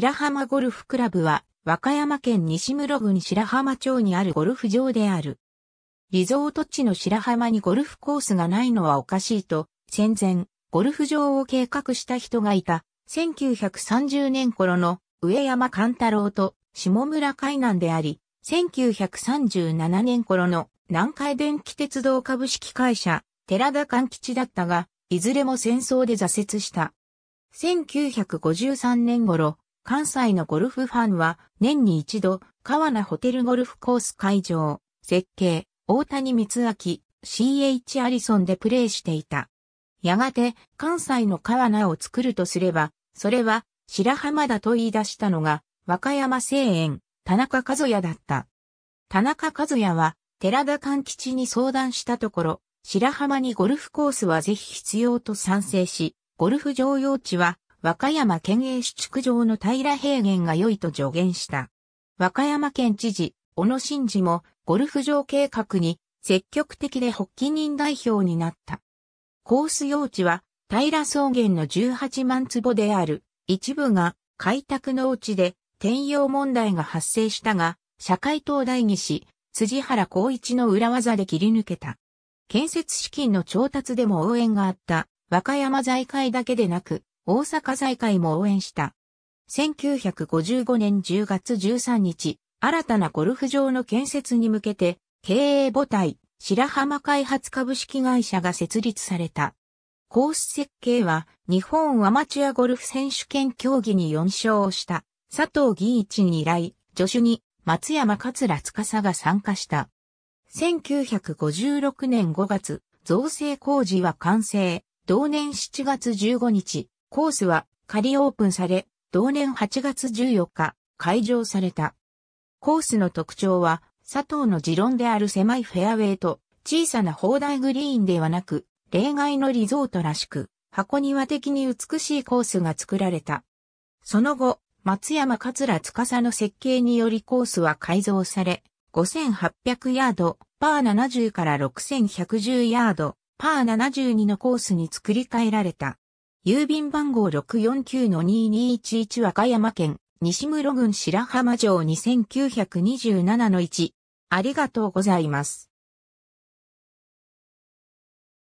白浜ゴルフクラブは、和歌山県西室郡白浜町にあるゴルフ場である。リゾート地の白浜にゴルフコースがないのはおかしいと、戦前、ゴルフ場を計画した人がいた、1930年頃の上山勘太郎と下村海南であり、1937年頃の南海電気鉄道株式会社、寺田勘吉だったが、いずれも戦争で挫折した。1953年頃、関西のゴルフファンは年に一度、川名ホテルゴルフコース会場、設計、大谷光明、CH アリソンでプレーしていた。やがて関西の川名を作るとすれば、それは白浜だと言い出したのが和歌山聖援、田中和也だった。田中和也は寺田勘吉に相談したところ、白浜にゴルフコースはぜひ必要と賛成し、ゴルフ常用地は和歌山県営市築上の平平原が良いと助言した。和歌山県知事、小野真嗣もゴルフ場計画に積極的で発起人代表になった。コース用地は平草原の18万坪である一部が開拓農地で転用問題が発生したが、社会党代議士、辻原光一の裏技で切り抜けた。建設資金の調達でも応援があった、和歌山財界だけでなく、大阪財界も応援した。1955年10月13日、新たなゴルフ場の建設に向けて、経営母体、白浜開発株式会社が設立された。コース設計は、日本アマチュアゴルフ選手権競技に4勝をした、佐藤義一に依頼、助手に、松山桂司が参加した。1956年5月、造成工事は完成。同年7月15日、コースは仮オープンされ、同年8月14日、開場された。コースの特徴は、佐藤の持論である狭いフェアウェイと小さな砲台グリーンではなく、例外のリゾートらしく、箱庭的に美しいコースが作られた。その後、松山桂司の設計によりコースは改造され、5800ヤード、パー70から6110ヤード、パー72のコースに作り変えられた。郵便番号649-2211和歌山県西室郡白浜城2927-1。ありがとうございます。